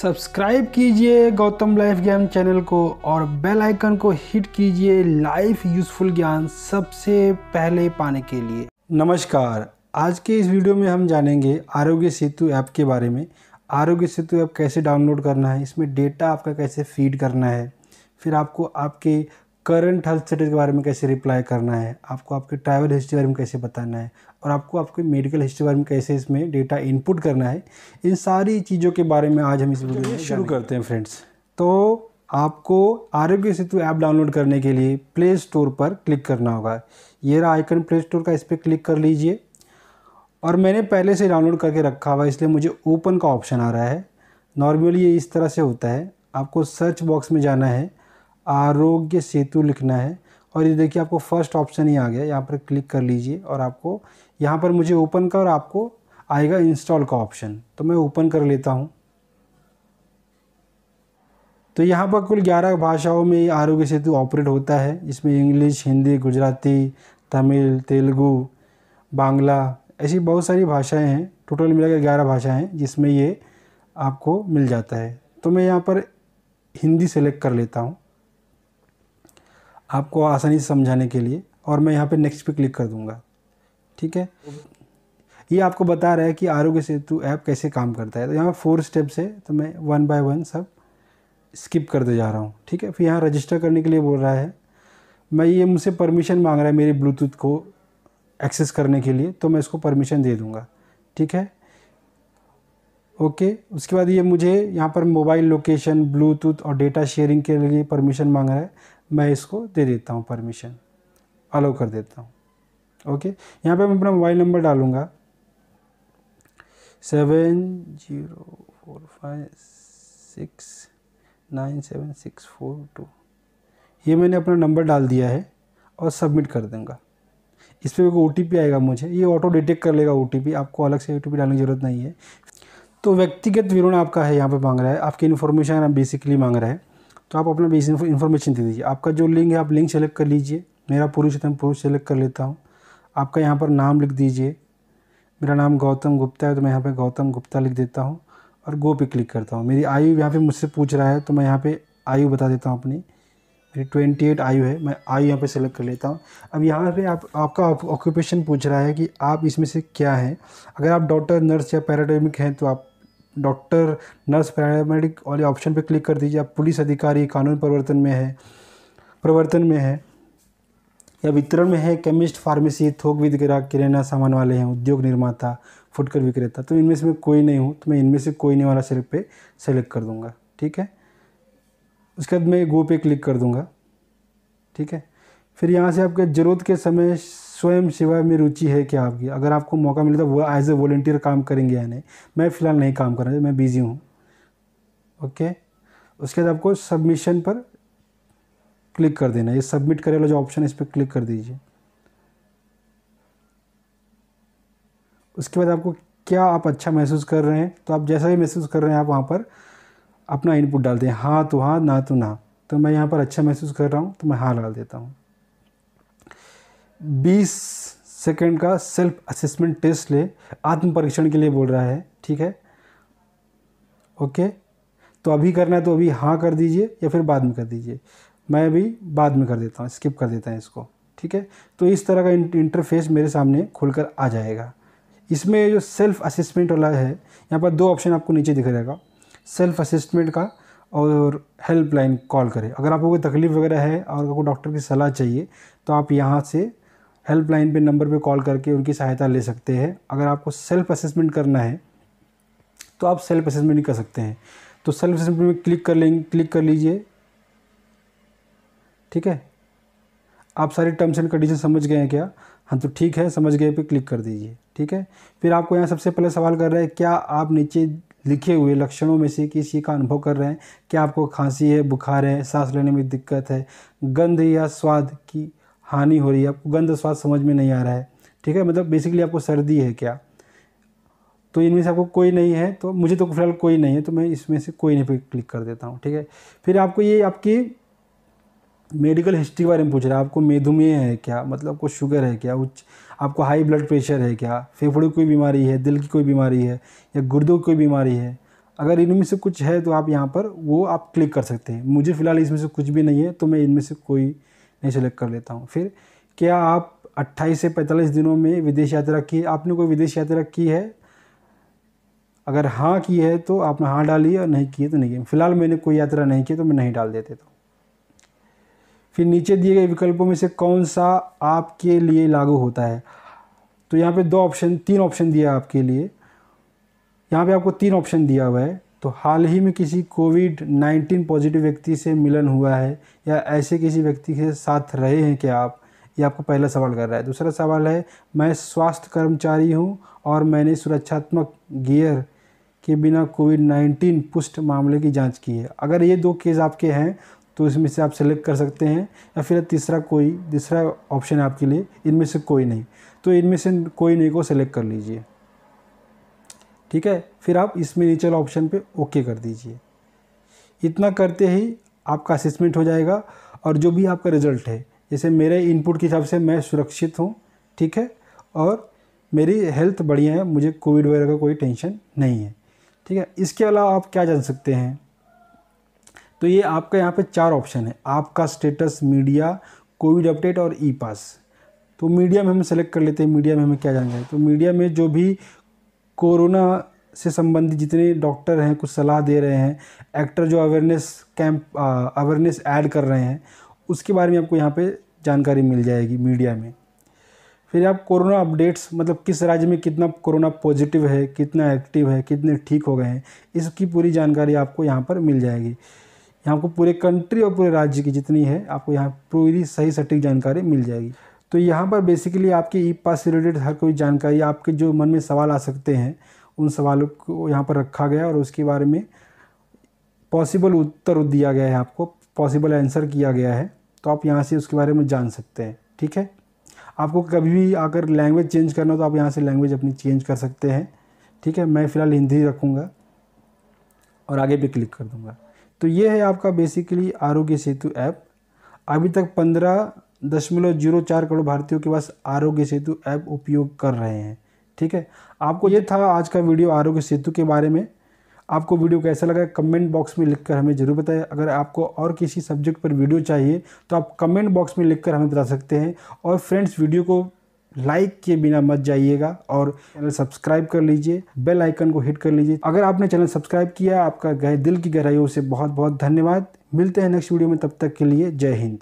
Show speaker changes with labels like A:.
A: subscribe कीजिए Gautam life ज्ञान channel को और बेल आइकन को हिट कीजिए लाइफ यूज़फुल ज्ञान सबसे पहले पाने के लिए नमस्कार आज के इस वीडियो में हम जानेंगे आरोग्य सेतु ऐप के बारे में आरोग्य सेतु ऐप कैसे डाउनलोड करना है इसमें डेटा आपका कैसे फीड करना है फिर आपको आपके करंट हेल्थ स्टेटस के बारे में कैसे रिप्लाई करना है आपको आपके ट्रैवल हिस्ट्री के बारे में कैसे बताना है और आपको आपके मेडिकल हिस्ट्री बारे में कैसे इसमें डेटा इनपुट करना है इन सारी चीज़ों के बारे में आज हम इस वीडियो में शुरू करते हैं फ्रेंड्स तो आपको आरोग्य सेतु ऐप डाउनलोड करने के लिए प्ले स्टोर पर क्लिक करना होगा ये रहा आइकन प्ले स्टोर का इस पर क्लिक कर लीजिए और मैंने पहले से डाउनलोड करके रखा हुआ इसलिए मुझे ओपन का ऑप्शन आ रहा है नॉर्मली ये इस तरह से होता है आपको सर्च बॉक्स में जाना है आरोग्य सेतु लिखना है और ये देखिए आपको फर्स्ट ऑप्शन ही आ गया यहाँ पर क्लिक कर लीजिए और आपको यहाँ पर मुझे ओपन का और आपको आएगा इंस्टॉल का ऑप्शन तो मैं ओपन कर लेता हूँ तो यहाँ पर कुल ग्यारह भाषाओं में आरोग्य सेतु ऑपरेट होता है इसमें इंग्लिश हिंदी गुजराती तमिल तेलुगु बांग्ला ऐसी बहुत सारी भाषाएं हैं टोटल मिलाकर ग्यारह भाषाएं हैं जिसमें ये आपको मिल जाता है तो मैं यहाँ पर हिंदी सेलेक्ट कर लेता हूँ आपको आसानी से समझाने के लिए और मैं यहाँ पे नेक्स्ट पे क्लिक कर दूँगा ठीक है ये आपको बता रहा है कि आरोग्य सेतु ऐप कैसे काम करता है तो यहाँ फोर स्टेप्स है तो मैं वन बाय वन सब स्किप करते जा रहा हूँ ठीक है फिर यहाँ रजिस्टर करने के लिए बोल रहा है मैं ये मुझसे परमिशन मांग रहा है मेरे ब्लूटूथ को एक्सेस करने के लिए तो मैं इसको परमिशन दे दूँगा ठीक है ओके उसके बाद ये मुझे यहाँ पर मोबाइल लोकेशन ब्लूटूथ और डेटा शेयरिंग के लिए परमिशन मांग रहा है मैं इसको दे देता हूँ परमिशन अलाउ कर देता हूँ ओके यहाँ पे मैं अपना मोबाइल नंबर डालूँगा seven zero four five six nine seven six four two ये मैंने अपना नंबर डाल दिया है और सबमिट कर दूँगा इस पर ओ आएगा मुझे ये ऑटो डिटेक्ट कर लेगा ओ आपको अलग से ओ डालने की ज़रूरत नहीं है तो व्यक्तिगत विवरण आपका है यहाँ पे मांग रहा है आपकी इन्फॉर्मेशन आप बेसिकली मांग रहा है तो आप अपना बेसिक इन्फॉर्मेशन दे दीजिए आपका जो लिंक है आप लिंक सेलेक्ट कर लीजिए मेरा पुरुष है तो मैं पुरुष सेलेक्ट कर लेता हूँ आपका यहाँ पर नाम लिख दीजिए मेरा नाम गौतम गुप्ता है तो मैं यहाँ पर गौतम गुप्ता लिख देता हूँ और गो पे क्लिक करता हूँ मेरी आयु यहाँ पर मुझसे पूछ रहा है तो मैं यहाँ पर आयु बता देता हूँ अपनी मेरी ट्वेंटी एट आयु है मैं आयु यहाँ पर सेलेक्ट कर लेता हूँ अब यहाँ पर आप आपका ऑक्यूपेशन पूछ रहा है कि आप इसमें से क्या हैं अगर आप डॉक्टर नर्स या पैराडेमिक हैं तो आप डॉक्टर नर्स पैरामेडिक वाले ऑप्शन पर क्लिक कर दीजिए आप पुलिस अधिकारी कानून प्रवर्तन में है प्रवर्तन में है या वितरण में है केमिस्ट फार्मेसी थोक विक्रेता किराना सामान वाले हैं उद्योग निर्माता फुटकर विक्रेता तो इनमें से मैं कोई नहीं हूँ तो मैं इनमें से कोई नहीं वाला सिलेक्ट पे सेलेक्ट कर दूँगा ठीक है उसके बाद मैं गो पे क्लिक कर दूँगा ठीक है फिर यहाँ से आपके ज़रूरत के समय स्वयं सेवा में रुचि है क्या आपकी अगर आपको मौका मिले तो वो एज ए वॉल्टियर काम करेंगे या नहीं मैं फ़िलहाल नहीं काम कर रहा मैं बिज़ी हूँ ओके उसके बाद आपको सबमिशन पर क्लिक कर देना ये सबमिट करे वाला जो ऑप्शन है इस पर क्लिक कर दीजिए उसके बाद आपको क्या आप अच्छा महसूस कर रहे हैं तो आप जैसा भी महसूस कर रहे हैं आप वहाँ पर अपना इनपुट डाल दें हाँ तो हाँ ना तो ना तो मैं यहाँ पर अच्छा महसूस कर रहा हूँ तो मैं हाँ डाल देता हूँ बीस सेकेंड का सेल्फ असेसमेंट टेस्ट ले आत्म परीक्षण के लिए बोल रहा है ठीक है ओके तो अभी करना है तो अभी हाँ कर दीजिए या फिर बाद में कर दीजिए मैं अभी बाद में कर देता हूँ स्किप कर देता है इसको ठीक है तो इस तरह का इंटरफेस मेरे सामने खुलकर आ जाएगा इसमें जो सेल्फ असेसमेंट वाला है यहाँ पर दो ऑप्शन आपको नीचे दिख रहेगा सेल्फ असेसमेंट का और हेल्पलाइन कॉल करें अगर आपको कोई तकलीफ़ वगैरह है और आपको डॉक्टर की सलाह चाहिए तो आप यहाँ से हेल्पलाइन पे नंबर पे कॉल करके उनकी सहायता ले सकते हैं अगर आपको सेल्फ असेसमेंट करना है तो आप सेल्फ असेसमेंट कर सकते हैं तो सेल्फ असेसमेंट में क्लिक कर लेंगे क्लिक कर लीजिए ठीक है आप सारी टर्म्स एंड कंडीशन समझ गए हैं क्या हाँ तो ठीक है समझ गए पे क्लिक कर दीजिए ठीक है फिर आपको यहाँ सबसे पहले सवाल कर रहा है क्या आप नीचे लिखे हुए लक्षणों में से किसी का अनुभव कर रहे हैं क्या आपको खांसी है बुखार है सांस लेने में दिक्कत है गंध या स्वाद की हानि हो रही है आपको गंध स्वाद समझ में नहीं आ रहा है ठीक है मतलब बेसिकली आपको सर्दी है क्या तो इनमें से आपको कोई नहीं है तो मुझे तो फिलहाल कोई नहीं है तो मैं इसमें से कोई नहीं पे क्लिक कर देता हूँ ठीक है फिर आपको ये आपकी मेडिकल हिस्ट्री के बारे में पूछ रहा है आपको मेधुमेह है क्या मतलब आपको शुगर है क्या उच्च आपको हाई ब्लड प्रेशर है क्या फेफड़े की कोई बीमारी है दिल की कोई बीमारी है या गुर्दों की कोई बीमारी है अगर इनमें से कुछ है तो आप यहाँ पर वो आप क्लिक कर सकते हैं मुझे फ़िलहाल इसमें से कुछ भी नहीं है तो मैं इनमें से कोई नहीं सिलेक्ट कर लेता हूँ फिर क्या आप 28 से 45 दिनों में विदेश यात्रा की आपने कोई विदेश यात्रा की है अगर हाँ की है तो आपने हाँ डाली और नहीं की है तो नहीं की फिलहाल मैंने कोई यात्रा नहीं की तो मैं नहीं डाल देते तो फिर नीचे दिए गए विकल्पों में से कौन सा आपके लिए लागू होता है तो यहाँ पे दो ऑप्शन तीन ऑप्शन दिया आपके लिए यहाँ पे आपको तीन ऑप्शन दिया हुआ है तो हाल ही में किसी कोविड 19 पॉजिटिव व्यक्ति से मिलन हुआ है या ऐसे किसी व्यक्ति के साथ रहे हैं क्या आप ये आपको पहला सवाल कर रहा है दूसरा सवाल है मैं स्वास्थ्य कर्मचारी हूँ और मैंने सुरक्षात्मक गियर के बिना कोविड 19 पुष्ट मामले की जांच की है अगर ये दो केस आपके हैं तो इसमें से आप सेलेक्ट कर सकते हैं या फिर तीसरा कोई तीसरा ऑप्शन है आपके लिए इनमें से कोई नहीं तो इनमें से कोई नहीं को सेलेक्ट कर लीजिए ठीक है फिर आप इसमें नीचे ऑप्शन पे ओके कर दीजिए इतना करते ही आपका असेसमेंट हो जाएगा और जो भी आपका रिजल्ट है जैसे मेरे इनपुट के हिसाब से मैं सुरक्षित हूँ ठीक है और मेरी हेल्थ बढ़िया है मुझे कोविड वगैरह का कोई टेंशन नहीं है ठीक है इसके अलावा आप क्या जान सकते हैं तो ये आपका यहाँ पे चार ऑप्शन है आपका स्टेटस मीडिया कोविड अपडेट और ई पास तो मीडिया में हम सेलेक्ट कर लेते हैं मीडिया में हमें क्या जानना है तो मीडिया में जो भी कोरोना से संबंधित जितने डॉक्टर हैं कुछ सलाह दे रहे हैं एक्टर जो अवेयरनेस कैंप अवेयरनेस ऐड कर रहे हैं उसके बारे में आपको यहाँ पे जानकारी मिल जाएगी मीडिया में फिर आप कोरोना अपडेट्स मतलब किस राज्य में कितना कोरोना पॉजिटिव है कितना एक्टिव है कितने ठीक हो गए हैं इसकी पूरी जानकारी आपको यहाँ पर मिल जाएगी यहाँ को पूरे कंट्री और पूरे राज्य की जितनी है आपको यहाँ पूरी सही सटीक जानकारी मिल जाएगी तो यहाँ पर बेसिकली आपके ई पास से रिलेटेड हर कोई जानकारी आपके जो मन में सवाल आ सकते हैं उन सवालों को यहाँ पर रखा गया और उसके बारे में पॉसिबल उत्तर दिया गया है आपको पॉसिबल आंसर किया गया है तो आप यहाँ से उसके बारे में जान सकते हैं ठीक है आपको कभी भी अगर लैंग्वेज चेंज करना हो तो आप यहाँ से लैंग्वेज अपनी चेंज कर सकते हैं ठीक है मैं फ़िलहाल हिंदी रखूँगा और आगे भी क्लिक कर दूँगा तो ये है आपका बेसिकली आरोग्य सेतु ऐप अभी तक पंद्रह दशमलव जीरो चार करोड़ भारतीयों के पास आरोग्य सेतु ऐप उपयोग कर रहे हैं ठीक है आपको ये था आज का वीडियो आरोग्य सेतु के बारे में आपको वीडियो कैसा लगा कमेंट बॉक्स में लिखकर हमें ज़रूर बताएं अगर आपको और किसी सब्जेक्ट पर वीडियो चाहिए तो आप कमेंट बॉक्स में लिखकर हमें बता सकते हैं और फ्रेंड्स वीडियो को लाइक के बिना मत जाइएगा और चैनल सब्सक्राइब कर लीजिए बेल आइकन को हिट कर लीजिए अगर आपने चैनल सब्सक्राइब किया आपका गह दिल की गहराइयों से बहुत बहुत धन्यवाद मिलते हैं नेक्स्ट वीडियो में तब तक के लिए जय हिंद